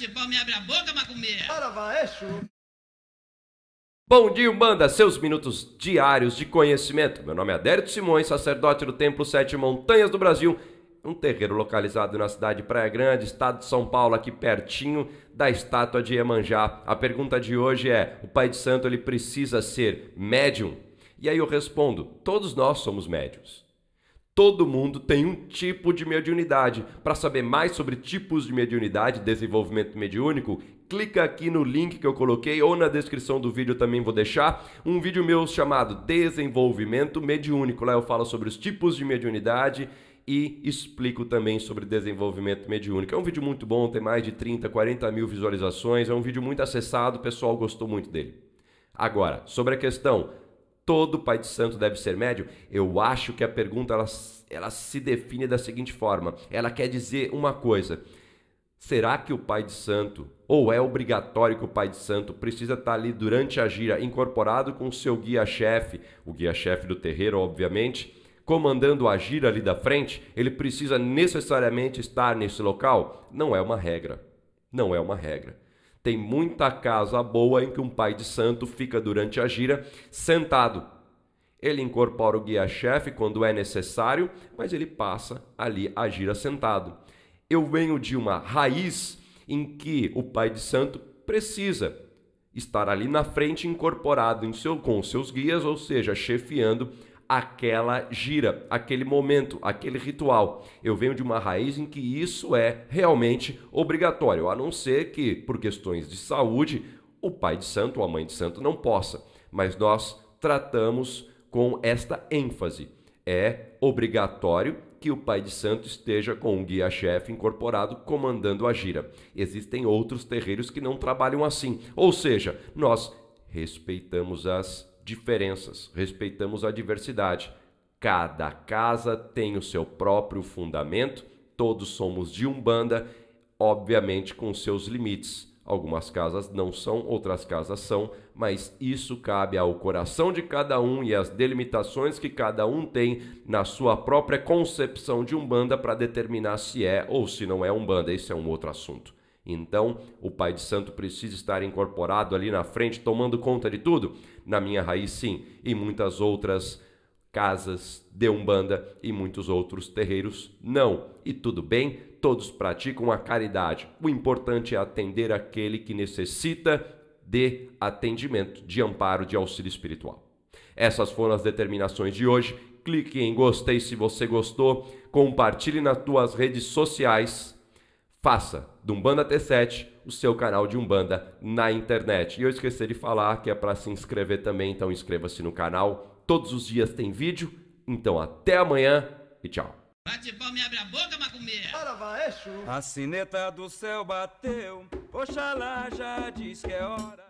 de pau me abre a boca, macumbeira. Para, é Bom dia, manda seus minutos diários de conhecimento. Meu nome é Adérito Simões, sacerdote do Templo Sete Montanhas do Brasil, um terreiro localizado na cidade de Praia Grande, estado de São Paulo, aqui pertinho da estátua de Iemanjá. A pergunta de hoje é: o Pai de Santo ele precisa ser médium? E aí eu respondo: todos nós somos médiums. Todo mundo tem um tipo de mediunidade. Para saber mais sobre tipos de mediunidade, desenvolvimento mediúnico, clica aqui no link que eu coloquei ou na descrição do vídeo também vou deixar um vídeo meu chamado Desenvolvimento Mediúnico. Lá eu falo sobre os tipos de mediunidade e explico também sobre desenvolvimento mediúnico. É um vídeo muito bom, tem mais de 30, 40 mil visualizações, é um vídeo muito acessado, o pessoal gostou muito dele. Agora, sobre a questão todo pai de santo deve ser médio? Eu acho que a pergunta ela, ela se define da seguinte forma: ela quer dizer uma coisa. Será que o pai de santo, ou é obrigatório que o pai de santo precisa estar tá ali durante a gira, incorporado com o seu guia-chefe, o guia-chefe do terreiro, obviamente, comandando a gira ali da frente, ele precisa necessariamente estar nesse local? Não é uma regra. Não é uma regra. Tem muita casa boa em que um pai de santo fica durante a gira sentado. Ele incorpora o guia-chefe quando é necessário, mas ele passa ali a gira sentado. Eu venho de uma raiz em que o pai de santo precisa estar ali na frente incorporado em seu, com seus guias, ou seja, chefiando aquela gira, aquele momento, aquele ritual. Eu venho de uma raiz em que isso é realmente obrigatório, a não ser que, por questões de saúde, o pai de santo ou a mãe de santo não possa. Mas nós tratamos com esta ênfase. É obrigatório que o pai de santo esteja com um guia-chefe incorporado comandando a gira. Existem outros terreiros que não trabalham assim, ou seja, nós respeitamos as diferenças, respeitamos a diversidade. Cada casa tem o seu próprio fundamento, todos somos de Umbanda, obviamente com seus limites. Algumas casas não são, outras casas são, mas isso cabe ao coração de cada um e às delimitações que cada um tem na sua própria concepção de Umbanda para determinar se é ou se não é Umbanda. Esse é um outro assunto. Então, o Pai de Santo precisa estar incorporado ali na frente, tomando conta de tudo. Na minha raiz, sim, e muitas outras casas de Umbanda e muitos outros terreiros, não. E tudo bem, todos praticam a caridade. O importante é atender aquele que necessita de atendimento, de amparo, de auxílio espiritual. Essas foram as determinações de hoje. Clique em gostei se você gostou, compartilhe nas suas redes sociais, faça do Umbanda T7, o seu canal de Umbanda na internet. E eu esqueci de falar que é para se inscrever também, então inscreva-se no canal. Todos os dias tem vídeo. Então até amanhã e tchau. Bate me abre a boca, macumbeira. A sineta do céu bateu, Oxalá já diz que é hora.